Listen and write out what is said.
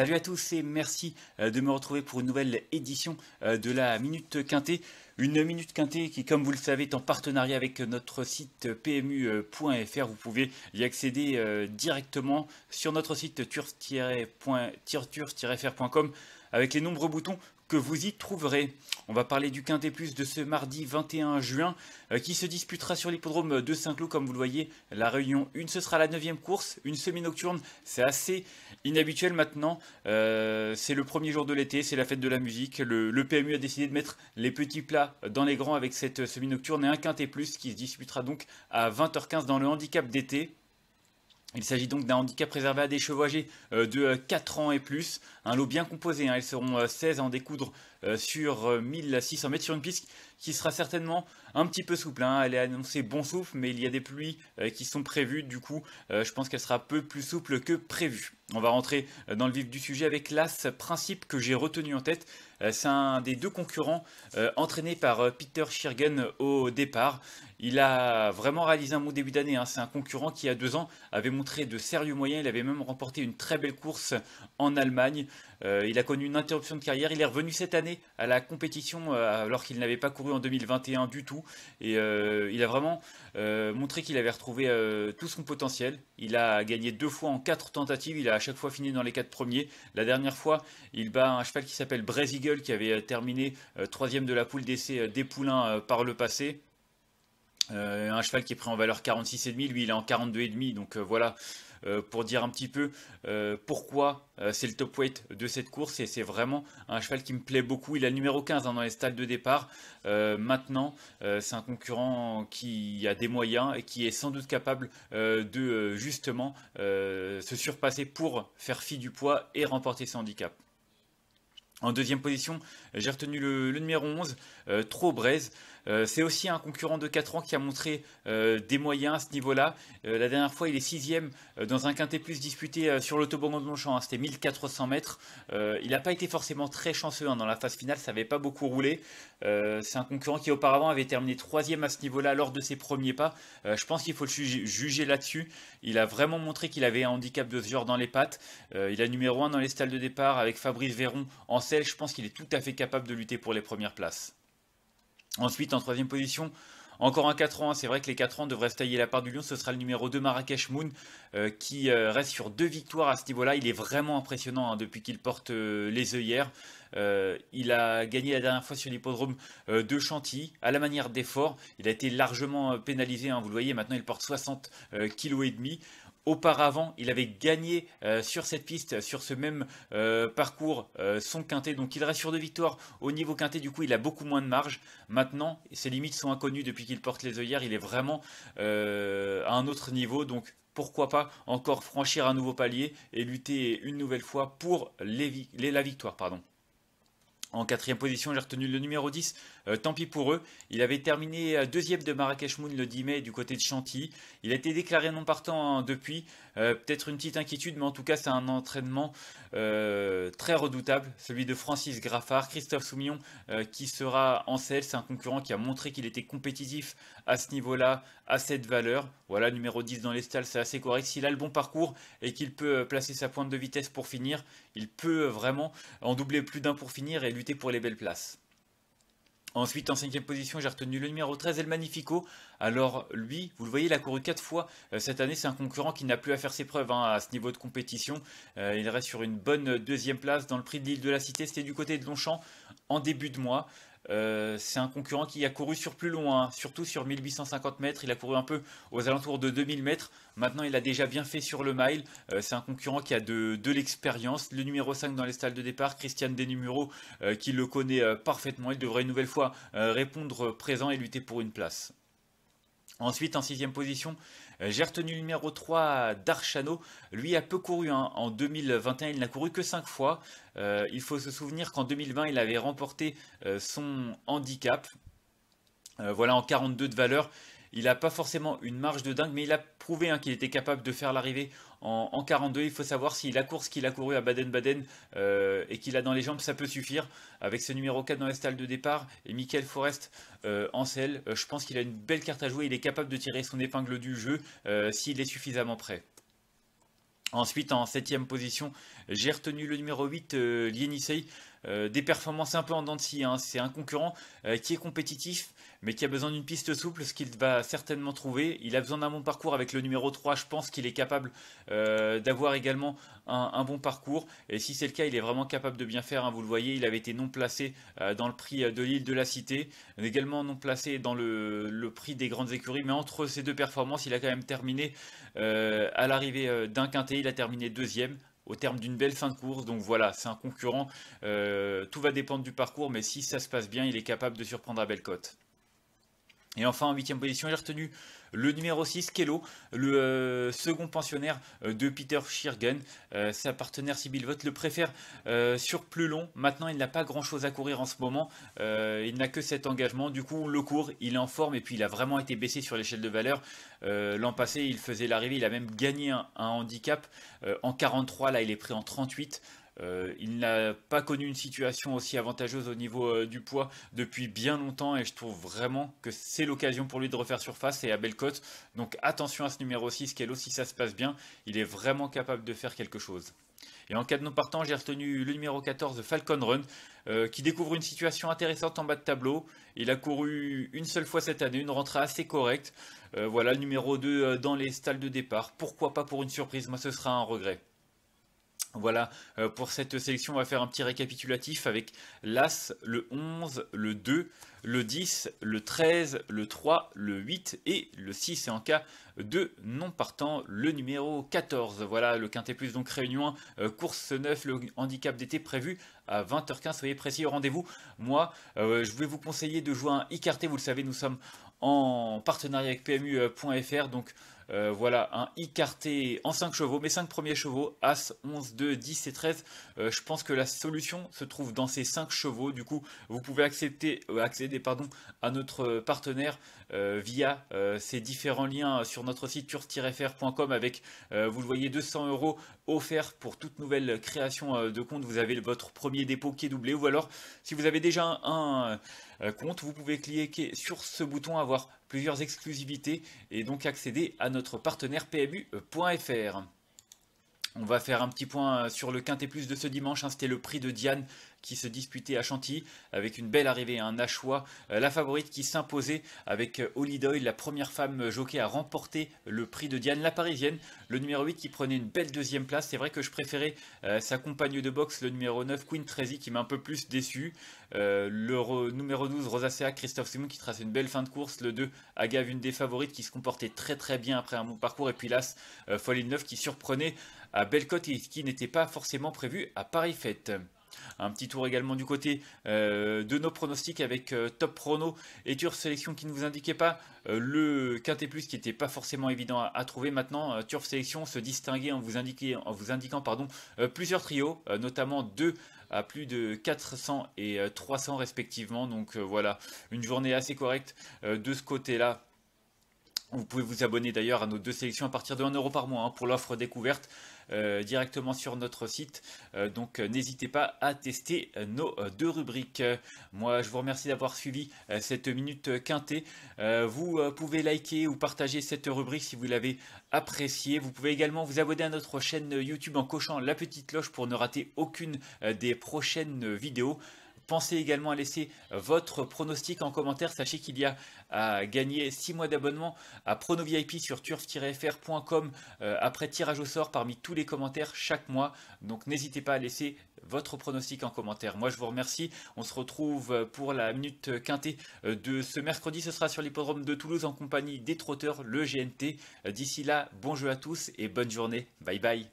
Salut à tous et merci euh, de me retrouver pour une nouvelle édition euh, de la Minute Quintée. Une Minute Quintée qui, comme vous le savez, est en partenariat avec notre site pmu.fr. Vous pouvez y accéder euh, directement sur notre site turf-fr.com avec les nombreux boutons que vous y trouverez. On va parler du Quintet Plus de ce mardi 21 juin euh, qui se disputera sur l'hippodrome de Saint-Cloud comme vous le voyez. La réunion 1, ce sera la 9 course, une semi-nocturne, c'est assez inhabituel maintenant. Euh, c'est le premier jour de l'été, c'est la fête de la musique. Le, le, PMU a décidé de mettre les petits plats dans les grands avec cette semi-nocturne et un Quintet Plus qui se disputera donc à 20h15 dans le handicap d'été. Il s'agit donc d'un handicap réservé à des chevaux euh, de 4 euh, ans et plus, un lot bien composé, hein. ils seront 16 euh, à en découdre euh, sur 1600 euh, mètres sur une piste qui sera certainement un petit peu souple. Hein. Elle est annoncée bon souffle, mais il y a des pluies euh, qui sont prévues. Du coup, je pense qu'elle sera un peu plus souple que prévu. On va rentrer dans le vif du sujet avec l'as principe que j'ai retenu en tête. C'est un des deux concurrents entraînés par Peter Schirgen au départ. Il a vraiment réalisé un bon début d'année. Hein. C'est un concurrent qui, à deux ans, avait montré de sérieux moyens. Il avait même remporté une très belle course en Allemagne. Euh, il a connu une interruption de carrière. Il est revenu cette année à la compétition euh, alors qu'il n'avait pas couru en 2021 du tout. Et euh, il a vraiment montré qu'il avait retrouvé tout son potentiel. Il a gagné deux fois en quatre tentatives. Il a à chaque fois fini dans les quatre premiers. La dernière fois, il bat un cheval qui s'appelle Eagle qui avait terminé troisième de la poule d'essai des Poulains par le passé. Euh, un cheval qui est pris en valeur 46,5, lui il est en 42,5, donc euh, voilà. Euh, pour dire un petit peu pourquoi c'est le top weight de cette course et c'est vraiment un cheval qui me plaît beaucoup. Il a le numéro 15 hein, dans les stalles de départ. maintenant, c'est un concurrent qui a des moyens et qui est sans doute capable de justement se surpasser pour faire fi du poids et remporter ce handicap. En deuxième position, j'ai retenu le, numéro 11, Trop Braise. Euh, c'est aussi un concurrent de 4 ans qui a montré euh, des moyens à ce niveau-là. Euh, la dernière fois, il est 6 dans un quintet plus disputé sur l'autobahn de Longchamp. Hein. C'était 1400 mètres. il n'a pas été forcément très chanceux hein, dans la phase finale. Ça n'avait pas beaucoup roulé. c'est un concurrent qui auparavant avait terminé 3 à ce niveau-là lors de ses premiers pas. je pense qu'il faut le juger, là-dessus. Il a vraiment montré qu'il avait un handicap de ce genre dans les pattes. il a numéro 1 dans les stalles de départ avec Fabrice Véron en selle. Je pense qu'il est tout à fait capable de lutter pour les premières places. Ensuite, en troisième position, encore un 4 ans, c'est vrai que les 4 ans devraient se tailler la part du lion. Ce sera le numéro 2, Marrakech Moon, euh, qui euh, reste sur deux victoires à ce niveau-là. Il est vraiment impressionnant hein, depuis qu'il porte euh, les œillères. il a gagné la dernière fois sur l'hippodrome de Chantilly, à la manière d'effort. Il a été largement pénalisé, hein, vous le voyez, maintenant il porte 60 kg et demi. Auparavant, il avait gagné euh, sur cette piste, sur ce même euh, parcours, euh, son quintet. Donc il reste sur deux victoires au niveau quintet. Du coup, il a beaucoup moins de marge. Maintenant, ses limites sont inconnues depuis qu'il porte les œillères. Il est vraiment à un autre niveau. Donc pourquoi pas encore franchir un nouveau palier et lutter une nouvelle fois pour la victoire. Pardon. En quatrième position, j'ai retenu le numéro 10, euh, tant pis pour eux. Il avait terminé deuxième de Marrakech Moon le 10 mai du côté de Chantilly. Il a été déclaré non partant depuis. Euh, peut-être une petite inquiétude, mais en tout cas, c'est un entraînement euh, très redoutable. Celui de Francis Graffard, Christophe Soumillon, qui sera en selle. C'est un concurrent qui a montré qu'il était compétitif à ce niveau-là, à cette valeur. Voilà, numéro 10 dans les stalles, c'est assez correct. S'il a le bon parcours et qu'il peut placer sa pointe de vitesse pour finir, il peut vraiment en doubler plus d'un pour finir et lutter pour les belles places. Ensuite, en cinquième position, j'ai retenu le numéro 13, El Magnifico. Alors lui, vous le voyez, il a couru 4 fois euh, cette année. C'est un concurrent qui n'a plus à faire ses preuves hein, à ce niveau de compétition. Euh, il reste sur une bonne deuxième place dans le prix de l'île de la Cité. C'était du côté de Longchamp en début de mois. Euh, c'est un concurrent qui a couru sur plus loin, hein. surtout sur 1850 mètres. Il a couru un peu aux alentours de 2000 mètres. Maintenant, il a déjà bien fait sur le mile. Euh, c'est un concurrent qui a de, l'expérience. Le numéro 5 dans les stalles de départ, Christian Desnuméro, euh, qui le connaît parfaitement. Il devrait une nouvelle fois répondre présent et lutter pour une place. Ensuite, en sixième position, euh, j'ai retenu le numéro 3, Darchano. Lui a peu couru. Hein, en 2021, il n'a couru que 5 fois. Euh, il faut se souvenir qu'en 2020, il avait remporté euh, son handicap. voilà, en 42 de valeur, il n'a pas forcément une marge de dingue, mais il a prouvé hein, qu'il était capable de faire l'arrivée en, 42. Il faut savoir si la course qu'il a courue à Baden-Baden euh, et qu'il a dans les jambes, ça peut suffire. Avec ce numéro 4 dans la stalle de départ et Michael Forrest euh, en selle, euh, je pense qu'il a une belle carte à jouer. Il est capable de tirer son épingle du jeu s'il est suffisamment prêt. Ensuite, en septième position, j'ai retenu le numéro 8, Lien euh, des performances un peu en dents de scie. Hein. C'est un concurrent euh, qui est compétitif, mais qui a besoin d'une piste souple, ce qu'il va certainement trouver. Il a besoin d'un bon parcours avec le numéro 3. Je pense qu'il est capable euh, d'avoir également un, bon parcours. Et si c'est le cas, il est vraiment capable de bien faire. Hein. Vous le voyez, il avait été non placé dans le prix de l'île de la Cité, également non placé dans le, prix des grandes écuries. Mais entre ces deux performances, il a quand même terminé à l'arrivée d'un quintet. Il a terminé deuxième au terme d'une belle fin de course. Donc voilà, c'est un concurrent. Euh, tout va dépendre du parcours, mais si ça se passe bien, il est capable de surprendre à belle cote. Et enfin, en huitième position, j'ai retenu le numéro 6, Kello, le euh, second pensionnaire euh, de Peter Schirgen. Euh, sa partenaire Sibyl Vote le préfère sur plus long. Maintenant, il n'a pas grand-chose à courir en ce moment. il n'a que cet engagement. Du coup, le court. Il est en forme et puis il a vraiment été baissé sur l'échelle de valeur. L'an passé, il faisait l'arrivée. Il a même gagné un, un handicap en 43. Là, il est pris en 38. Euh, il n'a pas connu une situation aussi avantageuse au niveau euh, du poids depuis bien longtemps et je trouve vraiment que c'est l'occasion pour lui de refaire surface et à belle cote. Donc attention à ce numéro 6, qu'elle si ça se passe bien, il est vraiment capable de faire quelque chose. Et en cas de non partant, j'ai retenu le numéro 14, de Falcon Run, euh, qui découvre une situation intéressante en bas de tableau. Il a couru une seule fois cette année, une rentrée assez correcte. voilà, le numéro 2 dans les stalles de départ. Pourquoi pas pour une surprise Moi, ce sera un regret. Voilà, euh, pour cette sélection, on va faire un petit récapitulatif avec l'As, le 11, le 2, le 10, le 13, le 3, le 8 et le 6. Et en cas de non partant, le numéro 14. Voilà, le Quintet Plus, donc Réunion euh, course 9, le handicap d'été prévu à 20h15. Soyez précis au rendez-vous. Moi, euh, je vais vous conseiller de jouer un iCarté. Vous le savez, nous sommes en partenariat avec PMU.fr, donc euh, voilà, un écarté en 5 chevaux, mes 5 premiers chevaux, As, 11, 2, 10 et 13. Euh, je pense que la solution se trouve dans ces 5 chevaux. Du coup, vous pouvez euh, accéder à notre partenaire via ces différents liens sur notre site turst frcom avec, vous le voyez, 200 euros offerts pour toute nouvelle création de compte. Vous avez votre premier dépôt qui est doublé ou alors, si vous avez déjà un, un compte, vous pouvez cliquer sur ce bouton avoir plusieurs exclusivités et donc accéder à notre partenaire PMU.fr. On va faire un petit point sur le Quintet Plus de ce dimanche. Hein, c'était le prix de Diane qui se disputait à Chantilly avec une belle arrivée, à un hein, la favorite qui s'imposait avec euh, Holly Doyle, la première femme euh, jockey à remporter le prix de Diane, la parisienne, le numéro 8 qui prenait une belle deuxième place. C'est vrai que je préférais sa compagne de boxe, le numéro 9, Queen Tracy, qui m'a un peu plus déçu. le numéro 12, Rosacea, Christophe Simon, qui trace une belle fin de course. Le 2, Agave, une des favorites, qui se comportait très très bien après un bon parcours. Et puis l'As, Folie 9, qui surprenait à Bellecote et qui n'était pas forcément prévu à Paris-Fête. Un petit tour également du côté euh, de nos pronostics avec euh, Top Prono et Turf Sélection qui ne vous indiquait pas euh, le quintet plus qui n'était pas forcément évident à, trouver. Maintenant, Turf Sélection se distinguait en vous, en vous indiquant pardon, plusieurs trios, notamment deux à plus de 400 et 300 respectivement. Donc voilà, une journée assez correcte de ce côté-là. Vous pouvez vous abonner d'ailleurs à nos deux sélections à partir de 1€ par mois hein, pour l'offre découverte. Euh, directement sur notre site. Euh, donc euh, n'hésitez pas à tester nos deux rubriques. Moi, je vous remercie d'avoir suivi cette minute quintée. vous pouvez liker ou partager cette rubrique si vous l'avez appréciée. Vous pouvez également vous abonner à notre chaîne YouTube en cochant la petite cloche pour ne rater aucune des prochaines vidéos. Pensez également à laisser euh, votre pronostic en commentaire. Sachez qu'il y a à gagner 6 mois d'abonnement à PronoVIP sur turf-fr.com euh, après tirage au sort parmi tous les commentaires chaque mois. Donc n'hésitez pas à laisser votre pronostic en commentaire. Moi je vous remercie. On se retrouve euh, pour la minute quintée de ce mercredi. Ce sera sur l'hippodrome de Toulouse en compagnie des trotteurs, le GNT. D'ici là, bon jeu à tous et bonne journée. Bye bye.